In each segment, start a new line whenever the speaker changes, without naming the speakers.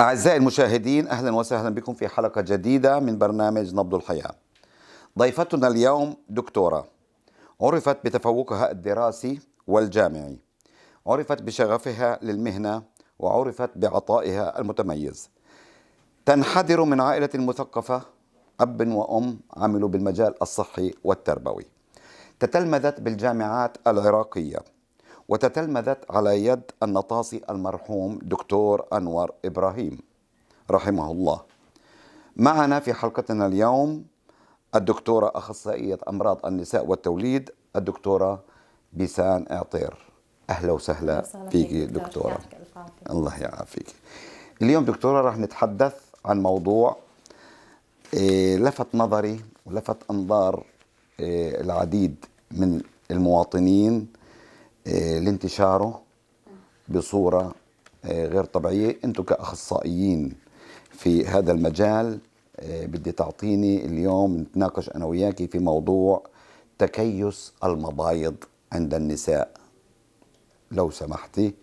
أعزائي المشاهدين أهلا وسهلا بكم في حلقة جديدة من برنامج نبض الحياة ضيفتنا اليوم دكتورة عرفت بتفوقها الدراسي والجامعي عرفت بشغفها للمهنة وعرفت بعطائها المتميز تنحدر من عائلة مثقفة أب وأم عملوا بالمجال الصحي والتربوي تتلمذت بالجامعات العراقية وتتلمذت على يد النطاسي المرحوم دكتور أنور إبراهيم رحمه الله معنا في حلقتنا اليوم الدكتورة أخصائية أمراض النساء والتوليد الدكتورة بيسان عطير أهلا وسهلا فيك دكتورة الله يعافيك اليوم دكتورة راح نتحدث عن موضوع إيه، لفت نظري ولفت أنظار إيه، العديد من المواطنين آه، لانتشاره بصورة آه، غير طبيعية أنتم كأخصائيين في هذا المجال آه، بدي تعطيني اليوم نتناقش أنا وياكي في موضوع تكيس المبايض عند النساء لو سمحتي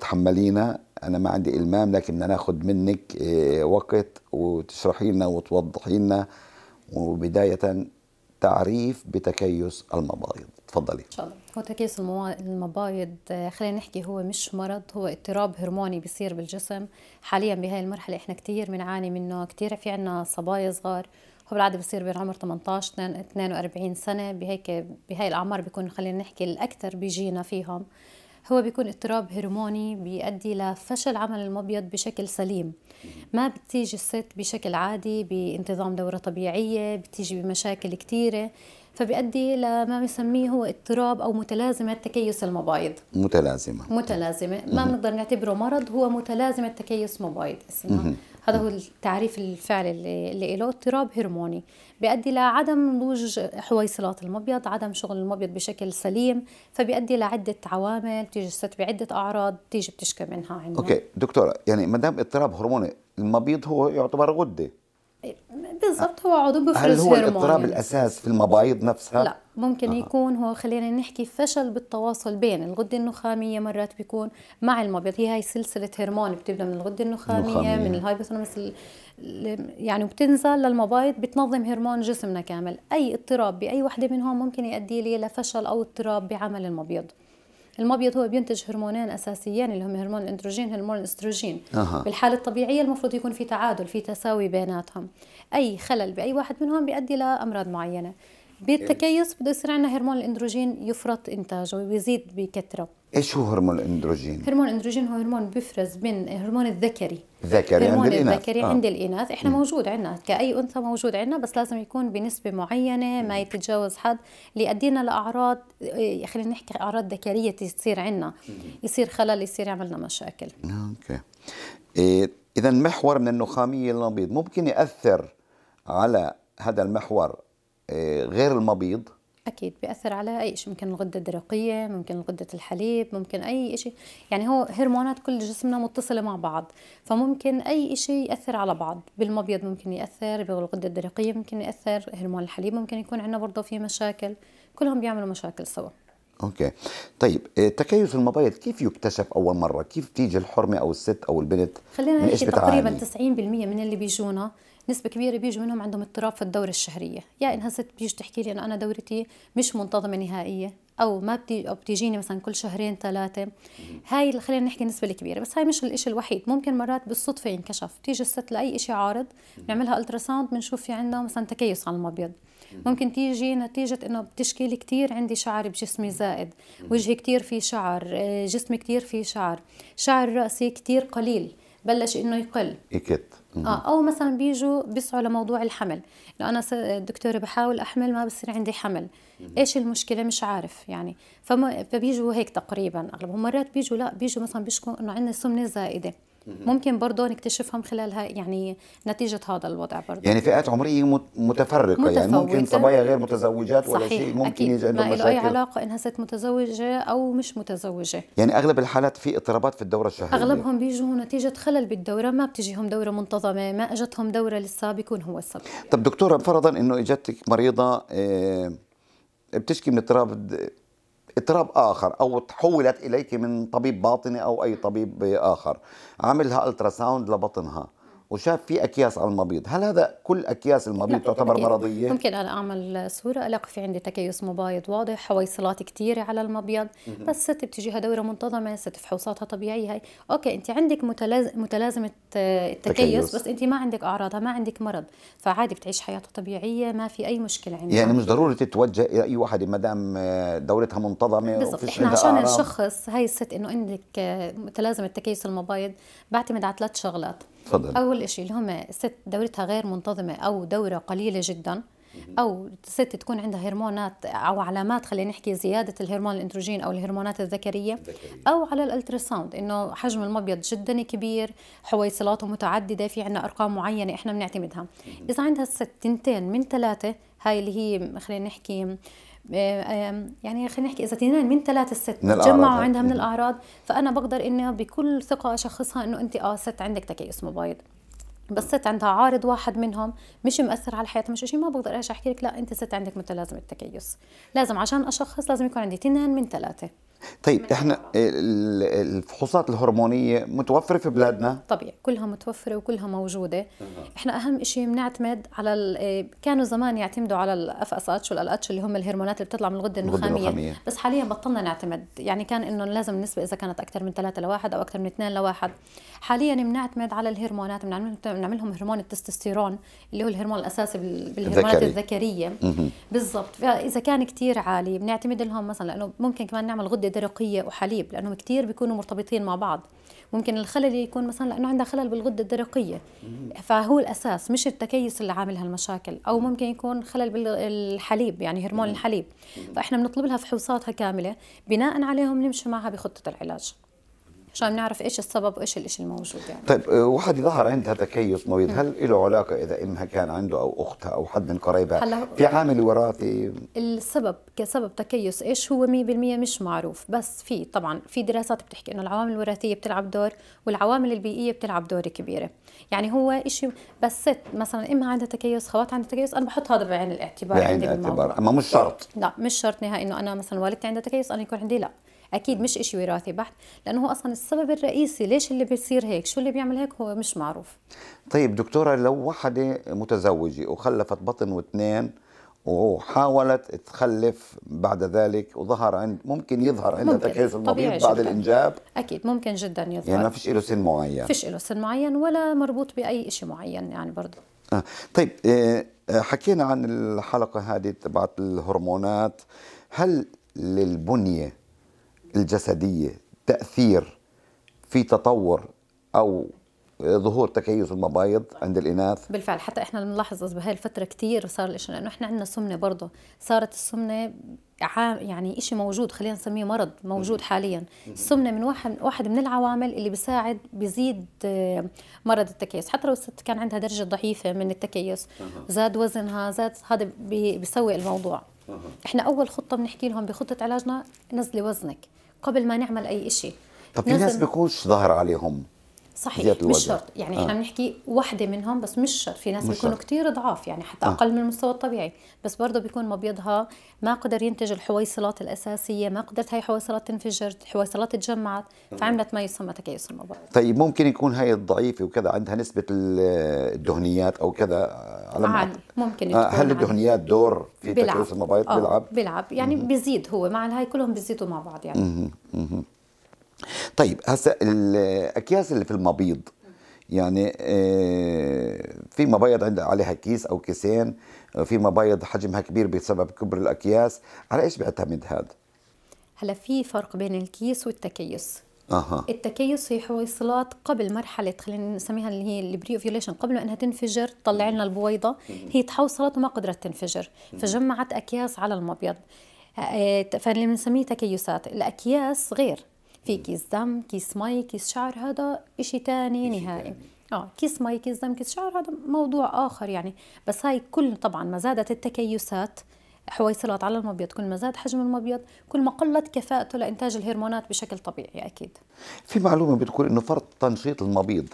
تحملينا أنا ما عندي إلمام لكن بدنا ناخذ منك وقت وتشرحي لنا وتوضحي لنا وبداية تعريف بتكيس المبايض اتفضلي ان شاء الله
هو تكيس المبايض آه، خلينا نحكي هو مش مرض هو اضطراب هرموني بيصير بالجسم حاليا بهاي المرحله احنا كثير بنعاني منه كثير في عنا صبايا صغار هو بالعاده بصير بين عمر 18 42 سنه بهيك بهاي الاعمار بيكون خلينا نحكي الاكثر بيجينا فيهم هو بيكون اضطراب هرموني بيؤدي لفشل عمل المبيض بشكل سليم ما بتيجي الست بشكل عادي بانتظام دورة طبيعية بتيجي بمشاكل كثيرة فبيؤدي لما بنسميه هو اضطراب او متلازمه تكيس المبايض
متلازمه
متلازمه ما بنقدر نعتبره مرض هو متلازمه تكيس مبايض اسمها هذا هو التعريف الفعلي اللي له اضطراب هرموني بيؤدي لعدم نضوج حويصلات المبيض عدم شغل المبيض بشكل سليم فبيؤدي لعده عوامل بتجسد بعده اعراض بتيجي بتشكى منها عندنا اوكي
دكتوره يعني ما دام اضطراب هرموني المبيض هو يعتبر غده
إيه، بالضبط هو عضو بفرز هل هو الاضطراب يعني.
الاساس في المبايض نفسها؟ لا
ممكن أه. يكون هو خلينا نحكي فشل بالتواصل بين الغده النخاميه مرات بيكون مع المبيض هي هاي سلسله هرمون بتبدا من الغده النخاميه, النخامية. من الهايبوثالاموس يعني بتنزل للمبايض بتنظم هرمون جسمنا كامل اي اضطراب باي وحده منهم ممكن يؤدي لي لفشل او اضطراب بعمل المبيض المبيض هو بينتج هرمونين اساسيين اللي هم هرمون الاندروجين هرمون الاستروجين أه. بالحاله الطبيعيه المفروض يكون في تعادل في تساوي بيناتهم اي خلل باي واحد منهم بيؤدي لامراض معينه بالتكيس بده يصير عندنا هرمون الاندروجين يفرط انتاجه ويزيد بكثره
ايش هو هرمون الاندروجين؟
هرمون الاندروجين هو هرمون بيفرز من هرمون الذكري
ذكري هرمون عند الاناث الذكري آه. عند
الاناث احنا م. موجود عندنا كاي انثى موجود عندنا بس لازم يكون بنسبه معينه ما يتجاوز حد ليؤدينا لاعراض إيه، خلينا نحكي اعراض ذكريه تصير عندنا يصير خلل يصير يعمل لنا مشاكل
اوكي إيه اذا محور من النخاميه النبيض ممكن ياثر على هذا المحور آه، غير المبيض
اكيد بياثر على اي شيء ممكن الغده الدرقيه ممكن غده الحليب ممكن اي شيء يعني هو هرمونات كل جسمنا متصله مع بعض فممكن اي شيء ياثر على بعض بالمبيض ممكن ياثر بالغده الدرقيه ممكن ياثر هرمون الحليب ممكن يكون عندنا برضه في مشاكل كلهم بيعملوا مشاكل سوا
اوكي طيب آه، تكيس المبيض كيف يكتشف اول مره كيف تيجي الحرمه او الست او البنت خلينا نحكي تقريبا
90% من اللي بيجونا نسبه كبيره بيجوا منهم عندهم اضطراب في الدوره الشهريه يا انها ست بيجي تحكي لي انه انا دورتي مش منتظمه نهائيه او ما بتي او بتيجيني مثلا كل شهرين ثلاثه هاي اللي خلينا نحكي النسبه الكبيره بس هاي مش الشيء الوحيد ممكن مرات بالصدفه ينكشف تيجي الست لاي شيء عارض بنعملها الترا ساوند بنشوف في عندها مثلا تكيس على المبيض ممكن تيجي نتيجة انه بتشكي لي كثير عندي شعر بجسمي زائد وجهي كثير فيه شعر آه، جسمي كثير فيه شعر شعر رأسي كثير قليل بلش انه يقل
يكت اه
او مثلا بيجوا بيسعوا لموضوع الحمل لو انا دكتورة بحاول احمل ما بصير عندي حمل ايش المشكله مش عارف يعني فبيجوا هيك تقريبا اغلبهم مرات بيجوا لا بيجوا مثلا بيشكوا انه عندنا سمنه زائده ممكن برضه نكتشفهم خلال يعني نتيجه هذا الوضع برضه يعني
فئات عمريه متفرقه متفوتة. يعني ممكن صبايا غير متزوجات ولا صحيح. شيء ممكن يجي عندهم مشاكل ما اي علاقه
انها ست متزوجه او مش متزوجه
يعني اغلب الحالات في اضطرابات في الدوره الشهريه اغلبهم
بيجوا نتيجه خلل بالدوره ما بتجيهم دوره منتظمه ما اجتهم دوره لسه بيكون هو السبب
طب دكتوره فرضا انه اجتك مريضه آه، بتشكي من اضطراب اضطراب اخر او تحولت اليك من طبيب باطني او اي طبيب اخر عملها الترا ساوند لبطنها وشاف في اكياس على المبيض هل هذا كل اكياس المبيض تعتبر مرضيه
ممكن انا اعمل صوره الاقي في عندي تكيس مبايض واضح حويصلات كثيره على المبيض بس ست بتجيها دوره منتظمه ست فحوصاتها طبيعيه هي اوكي انت عندك متلاز... متلازمه آه، التكيس تكيس. بس انت ما عندك اعراضها ما عندك مرض فعادي بتعيش حياتها طبيعيه ما في اي مشكله عندها يعني مش ضروري
تتوجه الى اي واحد ما دام آه، دورتها منتظمه بالضبط احنا عشان نشخص
هاي الست انه عندك آه، متلازمه تكيس المبايض بعتمد على ثلاث شغلات تفضل اول شيء اللي هم ست دورتها غير منتظمه او دوره قليله جدا او ست تكون عندها هرمونات او علامات خلينا نحكي زياده الهرمون الاندروجين او الهرمونات الذكريه او على الالتراساوند انه حجم المبيض جدا كبير حويصلاته متعدده في عندنا ارقام معينه احنا بنعتمدها اذا عندها الست تنتين من ثلاثه هاي اللي هي خلينا نحكي آه، يعني خلينا نحكي اذا تنين من ثلاثة ست تجمعوا عندها من الاعراض فانا بقدر اني بكل ثقه اشخصها انه انت اه ست عندك تكيس مبايض بس ست عندها عارض واحد منهم مش مأثر على حياتها مش شيء ما بقدر ايش احكي لك لا انت ست عندك متلازمه تكيس لازم عشان اشخص لازم يكون عندي تنين من ثلاثه
طيب احنا الفحوصات الهرمونيه متوفره في بلادنا
طبيعي كلها متوفره وكلها موجوده احنا اهم شيء بنعتمد على آه، كانوا زمان يعتمدوا على الاف اس اتش والالاتش اللي هم الهرمونات اللي بتطلع من الغده النخاميه, بس حاليا بطلنا نعتمد يعني كان انه لازم النسبه اذا كانت اكثر من 3 لواحد او اكثر من 2 لواحد حاليا بنعتمد على الهرمونات بنعملهم هرمون التستوستيرون اللي هو الهرمون الاساسي بالهرمونات الذكريه بالضبط فاذا كان كثير عالي بنعتمد لهم مثلا لانه ممكن كمان نعمل غده درقيه وحليب لانهم كثير بيكونوا مرتبطين مع بعض ممكن الخلل يكون مثلا لانه عندها خلل بالغده الدرقيه فهو الاساس مش التكيس اللي عامل هالمشاكل او ممكن يكون خلل بالحليب يعني هرمون الحليب فاحنا بنطلب لها فحوصاتها كامله بناء عليهم نمشي معها بخطه العلاج مشان نعرف ايش السبب وايش الشيء الموجود يعني
طيب آه، واحد ظهر عندها تكيس مريض هل له علاقه اذا امها كان عنده او اختها او حد من قرايبها في عامل وراثي
السبب كسبب تكيس ايش هو 100% مش معروف بس في طبعا في دراسات بتحكي انه العوامل الوراثيه بتلعب دور والعوامل البيئيه بتلعب دور كبيره يعني هو شيء بس ست مثلا امها عندها تكيس خواتها عندها تكيس انا بحط هذا بعين الاعتبار بعين الاعتبار اما مش شرط لا مش شرط نهائي انه انا مثلا والدتي عندها تكيس انا يكون عندي لا اكيد مش شيء وراثي بحت لانه هو اصلا السبب الرئيسي ليش اللي بيصير هيك شو اللي بيعمل هيك هو مش معروف
طيب دكتوره لو وحده متزوجه وخلفت بطن واثنين وحاولت تخلف بعد ذلك وظهر عند ممكن يظهر عندها تكيس المبيض بعد جداً. الانجاب
اكيد ممكن جدا يظهر يعني ما
فيش له سن معين فيش
له سن معين ولا مربوط باي شيء معين يعني برضه
آه. طيب آه،, آه حكينا عن الحلقه هذه تبعت الهرمونات هل للبنيه الجسدية تأثير في تطور أو ظهور تكيس المبايض عند الاناث
بالفعل حتى احنا بنلاحظ بهاي الفتره كثير صار الاشي لانه احنا عندنا سمنه برضه صارت السمنه يعني إشي موجود خلينا نسميه مرض موجود حاليا السمنه من واحد واحد من العوامل اللي بيساعد بيزيد آه، مرض التكيس حتى لو الست كان عندها درجه ضعيفه من التكيس زاد وزنها زاد هذا بيسوي الموضوع احنا اول خطه بنحكي لهم بخطه علاجنا نزلي وزنك قبل ما نعمل اي شيء طب في ناس
بيكونش ظاهر عليهم
صحيح مش شرط يعني آه. احنا بنحكي وحده منهم بس مش شرط في ناس بيكونوا كثير ضعاف يعني حتى آه. اقل من المستوى الطبيعي بس برضه بيكون مبيضها ما قدر ينتج الحويصلات الاساسيه ما قدرت هاي الحويصلات تنفجر الحويصلات تجمعت فعملت ما يسمى تكيس المبيض
طيب ممكن يكون هاي الضعيفه وكذا عندها نسبه الدهنيات او كذا على عالي
ممكن آه هل الدهنيات
دور في تكيس المبايض آه، بيلعب
بيلعب يعني بيزيد هو مع هاي كلهم بيزيدوا مع بعض يعني
مم. مم. طيب هسه الاكياس اللي في المبيض يعني آه، في مبيض عندها عليها كيس او كيسين في مبيض حجمها كبير بسبب كبر الاكياس على ايش بيعتمد هذا
هلا في فرق بين الكيس والتكيس أه. التكيس هي حويصلات قبل مرحلة خلينا نسميها اللي هي البري اوفيوليشن قبل ما انها تنفجر تطلع لنا البويضة هي تحوصلت وما قدرت تنفجر فجمعت اكياس على المبيض آه، آه، فاللي بنسميه تكيسات الاكياس غير في كيس دم كيس مي كيس شعر هذا إشي تاني إشي نهائي تاني. اه كيس مي كيس دم كيس شعر هذا موضوع اخر يعني بس هاي كل طبعا ما زادت التكيسات حويصلات على المبيض كل ما زاد حجم المبيض كل ما قلت كفاءته لانتاج الهرمونات بشكل طبيعي اكيد
في معلومه بتقول انه فرط تنشيط المبيض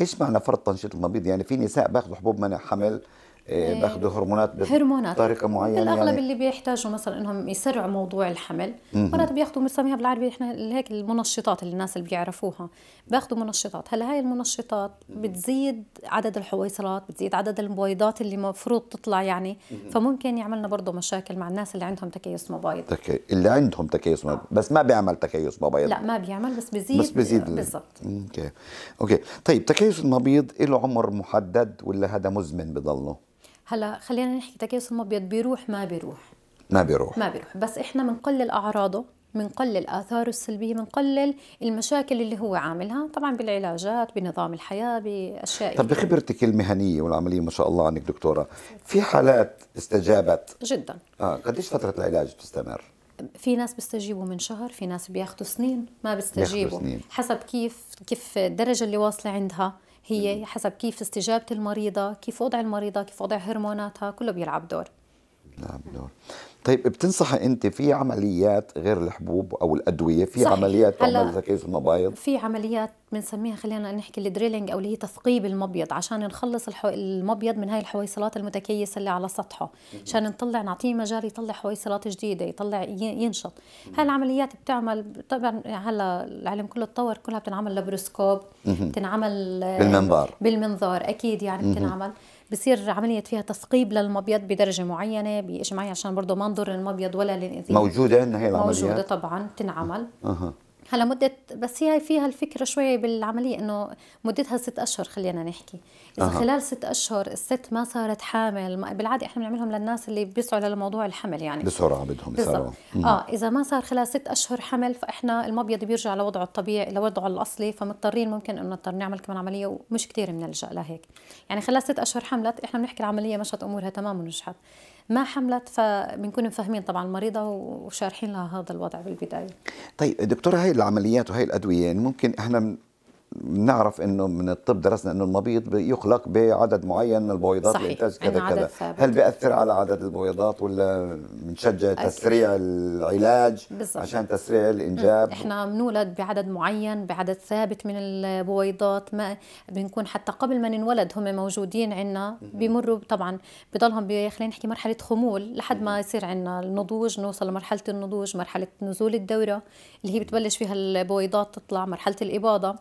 ايش معنى فرط تنشيط المبيض يعني في نساء باخذوا حبوب منع حمل إيه، إيه، باخذوا هرمونات بطريقه معينه الاغلب يعني اللي
بيحتاجوا مثلا انهم يسرعوا موضوع الحمل مرات بياخذوا بنسميها بالعربي احنا هيك المنشطات اللي الناس اللي بيعرفوها باخذوا منشطات هلا هاي المنشطات بتزيد عدد الحويصلات بتزيد عدد المبيضات اللي المفروض تطلع يعني فممكن يعملنا برضه مشاكل مع الناس اللي عندهم تكيس مبايض
تكي... اللي عندهم تكيس مبايض بس ما بيعمل تكيس مبايض لا
ما بيعمل بس بزيد بس بزيد بالضبط
اوكي اوكي طيب تكيس المبيض له عمر محدد ولا هذا مزمن بضله
هلا خلينا نحكي تكيس المبيض بيروح ما بيروح ما بيروح ما بيروح بس احنا بنقلل اعراضه بنقلل آثاره السلبية بنقلل المشاكل اللي هو عاملها طبعا بالعلاجات بنظام الحياة بأشياء طب بخبرتك
المهنية والعملية ما شاء الله عنك دكتورة في حالات استجابت جدا اه قديش فترة العلاج بتستمر؟
في ناس بيستجيبوا من شهر في ناس بياخذوا سنين ما بيستجيبوا سنين. حسب كيف كيف الدرجه اللي واصله عندها هي حسب كيف استجابه المريضه كيف وضع المريضه كيف وضع هرموناتها كله بيلعب دور
نعم دور طيب بتنصحي انت في عمليات غير الحبوب او الادويه في صحيح. عمليات تعمل تقيس المبايض
في عمليات بنسميها خلينا نحكي الدريلينج او اللي هي تثقيب المبيض عشان نخلص الحو... المبيض من هاي الحويصلات المتكيسه اللي على سطحه عشان نطلع نعطيه مجال يطلع حويصلات جديده يطلع ينشط هاي العمليات بتعمل طبعا هلا العلم كله تطور كلها بتنعمل لابروسكوب بتنعمل بالمنظار بالمنظار اكيد يعني بتنعمل بصير عمليه فيها تثقيب للمبيض بدرجه معينه بشيء معين عشان برضه ما نضر المبيض ولا لنأذيه موجوده
عندنا هي العمليات موجوده
طبعا بتنعمل أه. هلا مدة بس هي فيها الفكرة شوي بالعملية انه مدتها ست اشهر خلينا نحكي، إذا أه. خلال ست اشهر الست ما صارت حامل بالعادة احنا بنعملهم للناس اللي بيسعوا لموضوع الحمل يعني بسرعة بدهم بسرعة اه إذا ما صار خلال ست اشهر حمل فاحنا المبيض بيرجع لوضعه الطبيعي لوضعه الاصلي فمضطرين ممكن انه نضطر نعمل كمان عملية ومش كثير بنلجأ لهيك، يعني خلال ست اشهر حملت احنا بنحكي العملية مشت امورها تمام ونجحت، ما حملت فبنكون مفهمين طبعا المريضه وشارحين لها هذا الوضع بالبدايه.
طيب دكتوره هاي العمليات وهي الادويه يعني ممكن احنا نعرف انه من الطب درسنا انه المبيض يخلق بعدد معين من البويضات صحيح. لانتاج كذا كذا ثابت. هل بياثر على عدد البويضات ولا بنشجع تسريع العلاج بالزبط. عشان تسريع الانجاب
احنا بنولد بعدد معين بعدد ثابت من البويضات ما بنكون حتى قبل ما ننولد هم موجودين عندنا بيمروا طبعا بضلهم خلينا نحكي مرحله خمول لحد ما يصير عندنا النضوج نوصل لمرحله النضوج مرحله نزول الدوره اللي هي بتبلش فيها البويضات تطلع مرحله الاباضه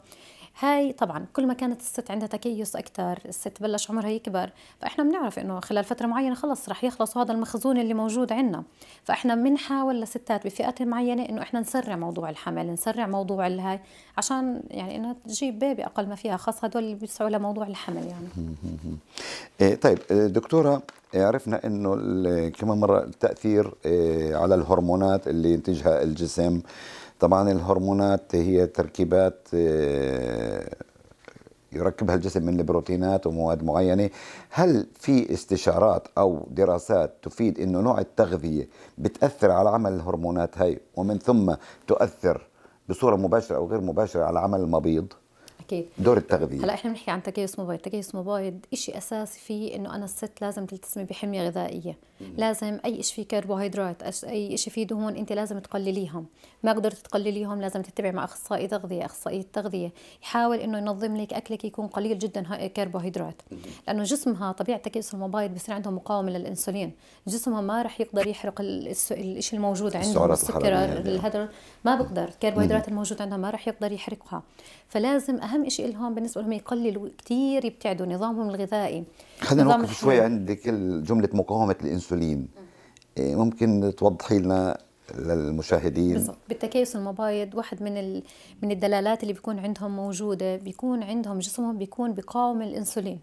هاي طبعا كل ما كانت الست عندها تكيس اكثر الست بلش عمرها يكبر فاحنا بنعرف انه خلال فتره معينه خلص رح يخلص هذا المخزون اللي موجود عندنا فاحنا بنحاول لستات بفئات معينه انه احنا نسرع موضوع الحمل نسرع موضوع الهاي عشان يعني انها تجيب بيبي اقل ما فيها خاص هدول اللي بيسعوا لموضوع الحمل يعني
إيه، طيب إيه، دكتوره إيه، عرفنا انه كمان مره التاثير على الهرمونات اللي ينتجها الجسم طبعا الهرمونات هي تركيبات آه، يركبها الجسم من البروتينات ومواد معينة هل في استشارات أو دراسات تفيد أنه نوع التغذية بتأثر على عمل الهرمونات هاي ومن ثم تؤثر بصورة مباشرة أو غير مباشرة على عمل المبيض؟
حكيت دور التغذيه هلا احنا بنحكي عن تكيس مبايض تكيس مبايض شيء اساسي فيه انه انا الست لازم تلتزمي بحميه غذائيه مم. لازم اي شيء فيه كربوهيدرات اي شيء فيه دهون انت لازم تقلليهم ما قدرت تقلليهم لازم تتبعي مع اخصائي تغذيه اخصائي التغذيه يحاول انه ينظم لك اكلك يكون قليل جدا كربوهيدرات لانه جسمها طبيعه تكيس المبايض بصير عندهم مقاومه للانسولين جسمها ما راح يقدر يحرق الشيء الموجود عندهم السكر الهدر ما بقدر الكربوهيدرات الموجود عندها ما راح يقدر يحرقها فلازم أهم اهم شيء لهم بالنسبه لهم يقللوا كثير يبتعدوا نظامهم الغذائي خلينا نوقف شوي عند
جمله مقاومه الانسولين إيه، ممكن توضحي لنا للمشاهدين بالضبط
بالتكيس المبايض واحد من ال... من الدلالات اللي بيكون عندهم موجوده بيكون عندهم جسمهم بيكون بقاوم الانسولين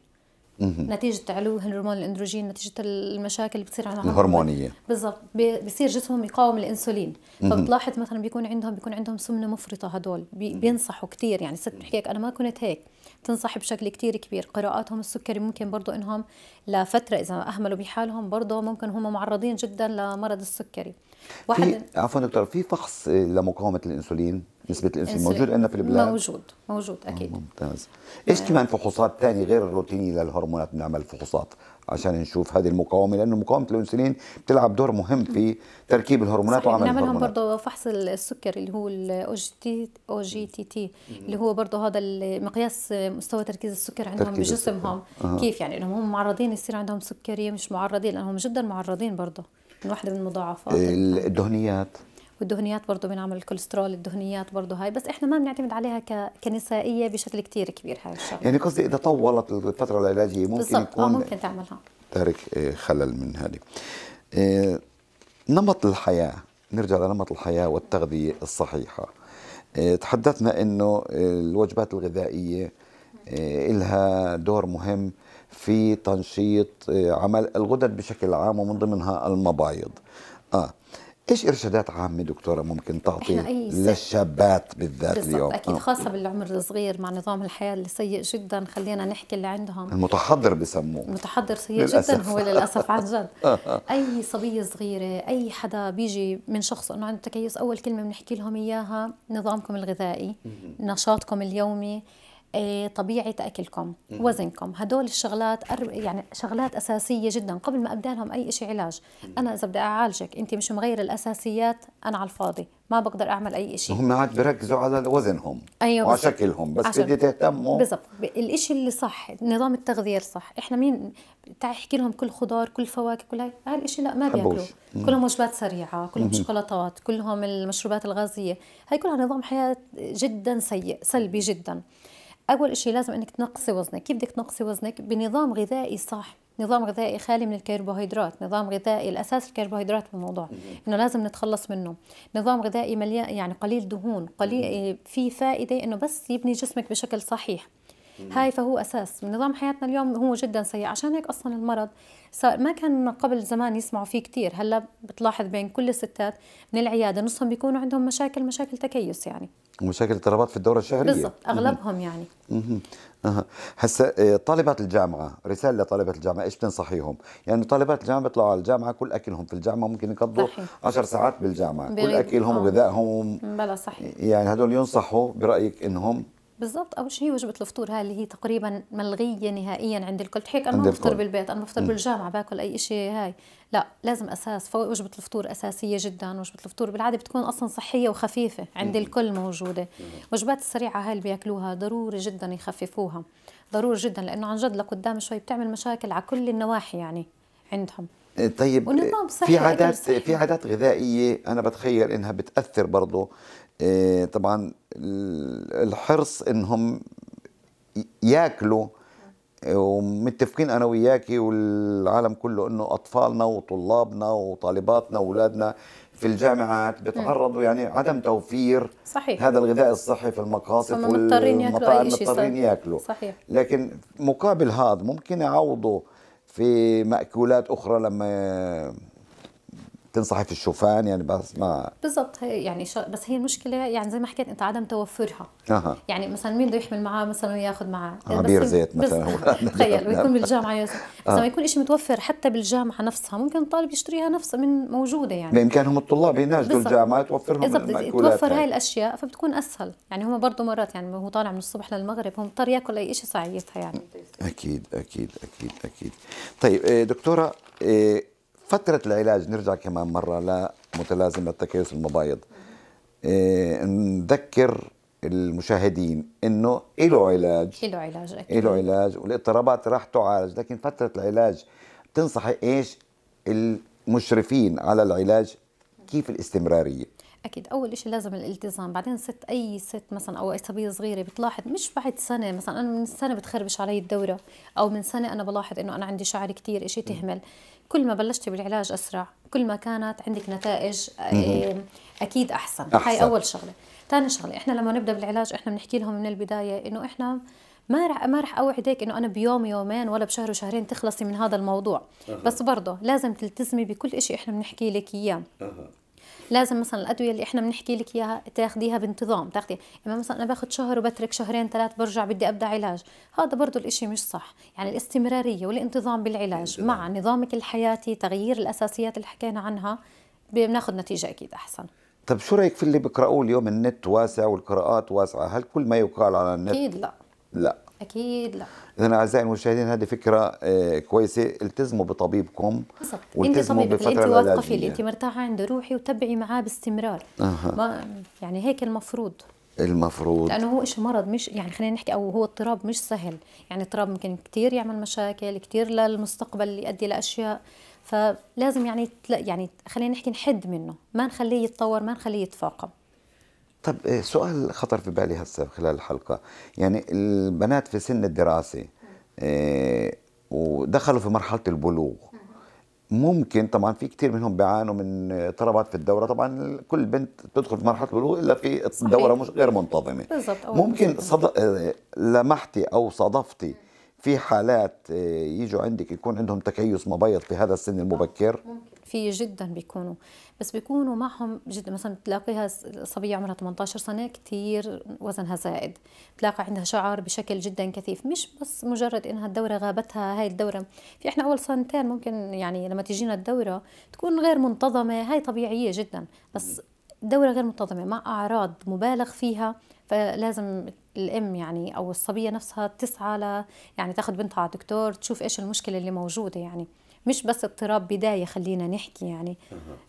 نتيجه
علو هرمون الاندروجين نتيجه المشاكل اللي بتصير عندهم الهرمونيه بالضبط بصير جسمهم يقاوم الانسولين فبتلاحظ مثلا بيكون عندهم بيكون عندهم سمنه مفرطه هدول بي بينصحوا كثير يعني الست بتحكي انا ما كنت هيك تنصح بشكل كثير كبير قراءاتهم السكري ممكن برضه انهم لفتره اذا اهملوا بحالهم برضه ممكن هم معرضين جدا لمرض السكري واحد
عفوا دكتور في فحص لمقاومه الانسولين نسبه الانسولين موجود عندنا في البلاد موجود
موجود آه، اكيد
ممتاز ايش آه. كمان فحوصات ثانيه غير الروتيني للهرمونات بنعمل فحوصات عشان نشوف هذه المقاومه لانه مقاومه الانسولين بتلعب دور مهم في تركيب الهرمونات وعمل الهرمونات
برضه فحص السكر اللي هو الاو جي تي او جي تي تي اللي هو برضه هذا مقياس مستوى تركيز السكر عندهم تركيز بجسمهم السكر. كيف يعني انهم هم معرضين يصير عندهم سكريه مش معرضين لانهم جدا معرضين برضه من واحده من المضاعفات
الدهنيات
والدهنيات برضه بنعمل الكوليسترول الدهنيات برضه هاي بس احنا ما بنعتمد عليها ك... كنسائيه بشكل كتير كبير هاي الشغله يعني قصدي اذا
طولت الفتره العلاجيه ممكن بالزبط. آه، يكون ممكن تعملها تارك آه، خلل من هذه آه، نمط الحياه نرجع لنمط الحياه والتغذيه الصحيحه تحدثنا انه الوجبات الغذائيه لها دور مهم في تنشيط عمل الغدد بشكل عام ومن ضمنها المبايض اه ايش ارشادات عامه دكتوره ممكن تعطي للشابات بالذات اليوم اكيد
خاصه بالعمر الصغير مع نظام الحياه اللي سيء جدا خلينا نحكي اللي عندهم
المتحضر بسموه
المتحضر سيء للأسف. جدا هو للاسف عن جد آه. اي صبيه صغيره اي حدا بيجي من شخص انه عنده تكيس اول كلمه بنحكي لهم اياها نظامكم الغذائي نشاطكم اليومي آه، طبيعه اكلكم وزنكم هدول الشغلات يعني شغلات اساسيه جدا قبل ما ابدا لهم اي شيء علاج انا اذا بدي اعالجك انت مش مغيره الاساسيات انا على الفاضي ما بقدر اعمل اي شيء هم
عاد بيركزوا على وزنهم ايوه وعلى شكلهم بس بدي تهتموا بالضبط
الشيء اللي صح نظام التغذيه الصح احنا مين تعي احكي لهم كل خضار كل فواكه كل هاي هاي الشيء لا ما بياكلوا كلهم وجبات سريعه كلهم شوكولاتات كلهم المشروبات الغازيه هاي كلها نظام حياه جدا سيء سلبي جدا اول شيء لازم انك تنقصي وزنك كيف بدك تنقصي وزنك بنظام غذائي صح نظام غذائي خالي من الكربوهيدرات نظام غذائي الاساس الكربوهيدرات بالموضوع انه لازم نتخلص منه نظام غذائي مليان يعني قليل دهون قليل إيه، في فائده انه بس يبني جسمك بشكل صحيح هاي فهو اساس نظام حياتنا اليوم هو جدا سيء عشان هيك اصلا المرض صار ما كان قبل زمان يسمعوا فيه كثير هلا بتلاحظ بين كل الستات من العياده نصهم بيكونوا عندهم مشاكل مشاكل تكيس يعني
ومشاكل اضطرابات في الدوره الشهريه بالضبط اغلبهم يعني اها هسه آه، طالبات الجامعه رساله لطالبات الجامعه ايش بتنصحيهم؟ يعني طالبات الجامعه بيطلعوا على الجامعه كل اكلهم في الجامعه ممكن يقضوا 10 ساعات بالجامعه كل اكلهم آه. وغذائهم
بلا صحيح
يعني هدول ينصحوا برايك انهم
بالضبط اول شيء وجبه الفطور هاي اللي هي تقريبا ملغيه نهائيا عند الكل تحكي انا ما بفطر بالبيت انا بفطر بالجامعه باكل اي شيء هاي لا لازم اساس وجبه الفطور اساسيه جدا وجبه الفطور بالعاده بتكون اصلا صحيه وخفيفه عند الكل موجوده وجبات السريعه هاي اللي بياكلوها ضروري جدا يخففوها ضروري جدا لانه عن جد لقدام شوي بتعمل مشاكل على كل النواحي يعني عندهم
إيه، طيب في إيه، عادات في عادات غذائيه انا بتخيل انها بتاثر برضه آه، طبعا الحرص انهم ياكلوا آه، ومتفقين انا وياكي والعالم كله انه اطفالنا وطلابنا وطالباتنا واولادنا في الجامعات بيتعرضوا يعني عدم توفير صحيح. هذا الغذاء الصحي في المقاصف والمطاعم مضطرين ياكلوا صحيح. لكن مقابل هذا ممكن يعوضوا في ماكولات اخرى لما تنصحي في الشوفان يعني بس ما
بالضبط هي يعني ش... بس هي المشكله يعني زي ما حكيت انت عدم توفرها أه. يعني مثلا مين بده يحمل معاه مثلا وياخذ معاه عبير آه، زيت مثلا تخيل ويكون نعم. بالجامعه بس بس آه. لما يكون شيء متوفر حتى بالجامعه نفسها ممكن الطالب يشتريها نفسها من موجوده يعني
بامكانهم الطلاب يناشدوا الجامعه توفرهم بالضبط توفر هاي
الاشياء فبتكون اسهل يعني هم برضه مرات يعني هو طالع من الصبح للمغرب هو مضطر ياكل اي شيء ساعيتها يعني
اكيد اكيد اكيد اكيد طيب إيه، دكتوره إيه، فترة العلاج نرجع كمان مرة لمتلازمة التكيس المبايض إيه نذكر المشاهدين انه له علاج
له علاج اكيد له
علاج والاضطرابات راح تعالج لكن فتره العلاج بتنصحي ايش المشرفين على العلاج كيف الاستمراريه
اكيد اول شيء لازم الالتزام بعدين ست اي ست مثلا او اي صبيه صغيره بتلاحظ مش بعد سنه مثلا انا من سنه بتخربش علي الدوره او من سنه انا بلاحظ انه انا عندي شعر كثير شيء تهمل كل ما بلشتي بالعلاج اسرع كل ما كانت عندك نتائج آه، آه، اكيد احسن, أحسن. هاي اول شغله ثاني شغله احنا لما نبدا بالعلاج احنا بنحكي لهم من البدايه انه احنا ما رح ما رح اوعدك انه انا بيوم يومين ولا بشهر وشهرين تخلصي من هذا الموضوع أه. بس برضه لازم تلتزمي بكل شيء احنا بنحكي لك اياه لازم مثلا الادويه اللي احنا بنحكي لك اياها تاخذيها بانتظام تاخذيها اما يعني مثلا انا باخذ شهر وبترك شهرين ثلاث برجع بدي ابدا علاج هذا برضه الإشي مش صح يعني الاستمراريه والانتظام بالعلاج مع نظامك الحياتي تغيير الاساسيات اللي حكينا عنها بناخذ نتيجه اكيد احسن
طب شو رايك في اللي بيقرأوه اليوم النت واسع والقراءات واسعه هل كل ما يقال على النت اكيد لا لا
اكيد لا
اذا اعزائي المشاهدين هذه فكره آه، كويسه التزموا بطبيبكم
والتزموا انت طبيبك اللي انت واثقه اللي انت مرتاحه عنده روحي وتبعي معاه باستمرار أه. ما يعني هيك المفروض
المفروض
لانه هو شيء مرض مش يعني خلينا نحكي او هو اضطراب مش سهل يعني اضطراب ممكن كثير يعمل مشاكل كثير للمستقبل يؤدي لاشياء فلازم يعني يعني خلينا نحكي نحد منه ما نخليه يتطور ما نخليه يتفاقم
طب إيه، سؤال خطر في بالي هسه خلال الحلقة يعني البنات في سن الدراسة إيه، ودخلوا في مرحلة البلوغ ممكن طبعا في كثير منهم بيعانوا من اضطرابات في الدوره طبعا كل بنت تدخل في مرحله البلوغ الا في دوره مش غير منتظمه ممكن صد... إيه، لمحتي او صادفتي في حالات يجوا عندك يكون عندهم تكيس مبيض في هذا السن المبكر
ممكن فيه جدا بيكونوا بس بيكونوا معهم جدا مثلا بتلاقيها صبية عمرها 18 سنة كثير وزنها زائد بتلاقي عندها شعر بشكل جدا كثيف مش بس مجرد انها الدورة غابتها هاي الدورة في احنا اول سنتين ممكن يعني لما تجينا الدورة تكون غير منتظمة هاي طبيعية جدا بس دورة غير منتظمة مع أعراض مبالغ فيها فلازم الام يعني او الصبيه نفسها تسعى ل يعني تاخذ بنتها على الدكتور تشوف ايش المشكله اللي موجوده يعني مش بس اضطراب بدايه خلينا نحكي يعني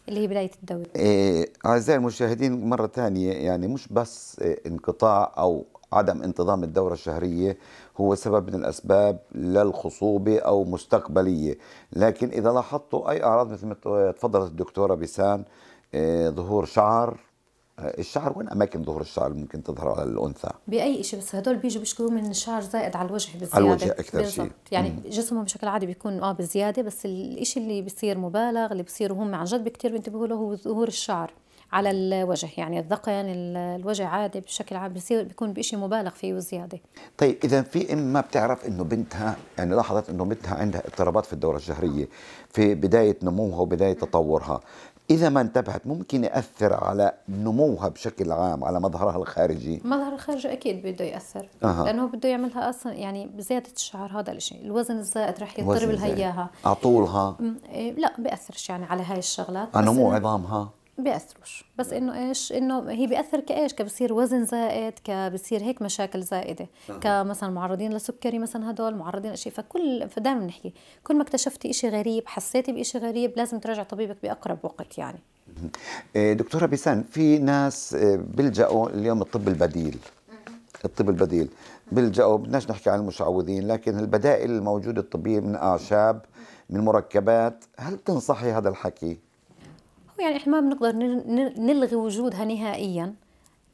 اللي هي بدايه الدوره
إيه اعزائي المشاهدين مره ثانيه يعني مش بس إيه، انقطاع او عدم انتظام الدورة الشهرية هو سبب من الأسباب للخصوبة أو مستقبلية لكن إذا لاحظتوا أي أعراض مثل ما تفضلت الدكتورة بيسان إيه، ظهور شعر آه، الشعر وين اماكن ظهور الشعر اللي ممكن تظهر على الانثى
باي شيء بس هدول بيجوا بيشكوا من الشعر زائد على الوجه بزياده على الوجه اكثر شيء يعني مم. جسمهم بشكل عادي بيكون اه بزياده بس الشيء اللي بيصير مبالغ اللي بيصير وهم عن جد كثير بينتبهوا له هو ظهور الشعر على الوجه يعني الذقن الوجه عادي بشكل عام بصير بيكون بشيء مبالغ فيه وزياده
طيب اذا في ام ما بتعرف انه بنتها يعني لاحظت انه بنتها عندها اضطرابات في الدوره الشهريه في بدايه نموها وبدايه تطورها إذا ما انتبهت ممكن يأثر على نموها بشكل عام على مظهرها الخارجي
مظهر الخارجي أكيد بده يأثر أه. لأنه بده يعملها أصلا يعني بزيادة الشعر هذا الشيء الوزن الزائد رح يضرب لها إياها
على
إيه، لا بيأثرش يعني على هاي الشغلات نمو عظامها بيأثروش بس نعم. انه ايش انه هي بيأثر كايش كبصير وزن زائد كبصير هيك مشاكل زائده أه. كمثلا معرضين لسكري مثلا هدول معرضين لشيء فكل فدائما بنحكي كل ما اكتشفتي شيء غريب حسيتي بشيء غريب لازم تراجع طبيبك باقرب وقت يعني
إيه، دكتوره بيسان في ناس إيه، بيلجأوا اليوم الطب البديل الطب البديل بيلجأوا بدناش نحكي عن المشعوذين لكن البدائل الموجوده الطبيه من اعشاب من مركبات هل تنصحي هذا الحكي
هو يعني احنا ما بنقدر نلغي وجودها نهائيا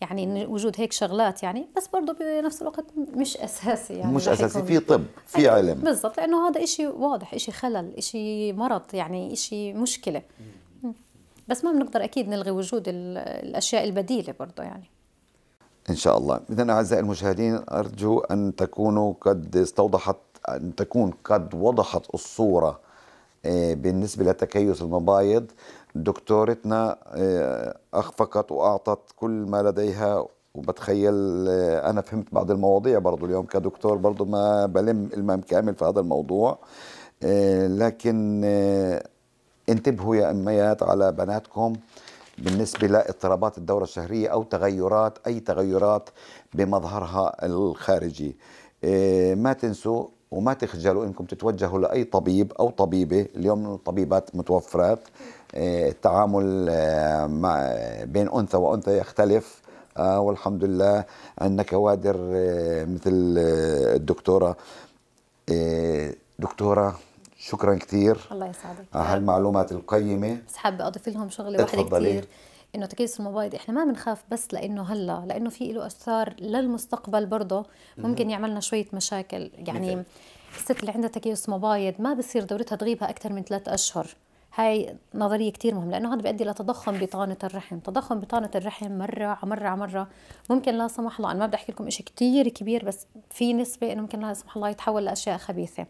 يعني وجود هيك شغلات يعني بس برضه بنفس الوقت مش اساسي يعني مش اساسي في طب في علم بالضبط لانه هذا إشي واضح إشي خلل إشي مرض يعني إشي مشكله بس ما بنقدر اكيد نلغي وجود الاشياء البديله برضه يعني
ان شاء الله اذا اعزائي المشاهدين ارجو ان تكونوا قد استوضحت ان تكون قد وضحت الصوره آه، بالنسبه لتكيس المبايض دكتورتنا آه، أخفقت وأعطت كل ما لديها وبتخيل آه، أنا فهمت بعض المواضيع برضو اليوم كدكتور برضو ما بلم المام كامل في هذا الموضوع آه، لكن انتبهوا يا أميات على بناتكم بالنسبة لاضطرابات الدورة الشهرية أو تغيرات أي تغيرات بمظهرها الخارجي ما تنسوا وما تخجلوا انكم تتوجهوا لاي طبيب او طبيبه اليوم الطبيبات متوفرات إيه، التعامل آه، مع بين انثى وانثى يختلف آه، والحمد لله عندنا كوادر آه، مثل الدكتوره إيه، دكتوره شكرا كثير الله يسعدك على هالمعلومات القيمه بس
حابه اضيف لهم شغله واحده كثير انه تكيس المبايض احنا ما بنخاف بس لانه هلا لانه في له اثار للمستقبل برضه ممكن يعملنا شويه مشاكل يعني الست اللي عندها تكيس مبايض ما بصير دورتها تغيبها اكثر من ثلاث اشهر هاي نظرية كتير مهمة لأنه هذا بيؤدي لتضخم بطانة الرحم تضخم بطانة الرحم مرة على مرة على مرة ممكن لا سمح الله أنا ما بدي أحكي لكم إشي كتير كبير بس في نسبة إنه ممكن لا سمح الله يتحول لأشياء خبيثة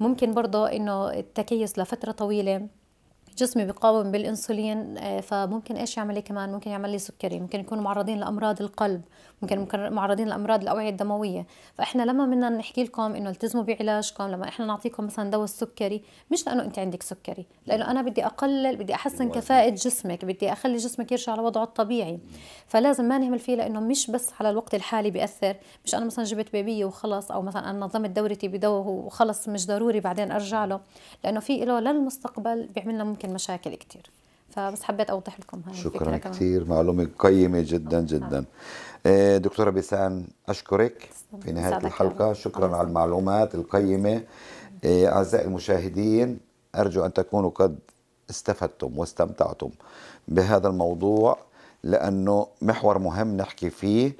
ممكن برضه إنه التكيس لفترة طويلة جسمي بيقاوم بالانسولين آه، فممكن ايش يعمل لي كمان ممكن يعمل لي سكري ممكن يكونوا معرضين لامراض القلب ممكن ممكن معرضين لامراض الاوعيه الدمويه فاحنا لما بدنا نحكي لكم انه التزموا بعلاجكم لما احنا نعطيكم مثلا دواء السكري مش لانه انت عندك سكري لانه انا بدي اقلل بدي احسن كفاءه جسمك بدي اخلي جسمك يرجع لوضعه الطبيعي فلازم ما نهمل فيه لانه مش بس على الوقت الحالي بياثر مش انا مثلا جبت بيبيه وخلص او مثلا انا نظمت دورتي بدواء وخلص مش ضروري بعدين ارجع له لانه في له للمستقبل بيعمل لنا يمكن مشاكل كثير فبس حبيت اوضح لكم هاي شكرا كثير
معلومه قيمه جدا آه. جدا آه. دكتوره بيسان اشكرك في نهايه الحلقه أهل. شكرا على المعلومات القيمه آه اعزائي المشاهدين ارجو ان تكونوا قد استفدتم واستمتعتم بهذا الموضوع لانه محور مهم نحكي فيه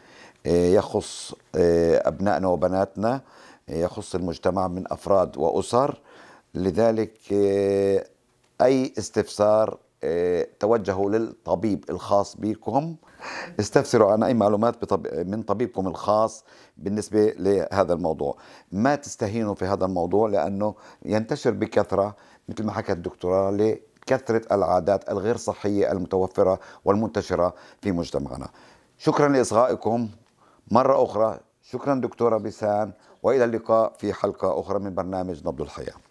آه، يخص آه، ابنائنا وبناتنا يخص المجتمع من افراد واسر لذلك اي استفسار آه، توجهوا للطبيب الخاص بكم استفسروا عن اي معلومات من طبيبكم الخاص بالنسبه لهذا الموضوع ما تستهينوا في هذا الموضوع لانه ينتشر بكثره مثل ما حكت الدكتوره لكثره العادات الغير صحيه المتوفره والمنتشره في مجتمعنا شكرا لاصغائكم مره اخرى شكرا دكتوره بيسان والى اللقاء في حلقه اخرى من برنامج نبض الحياه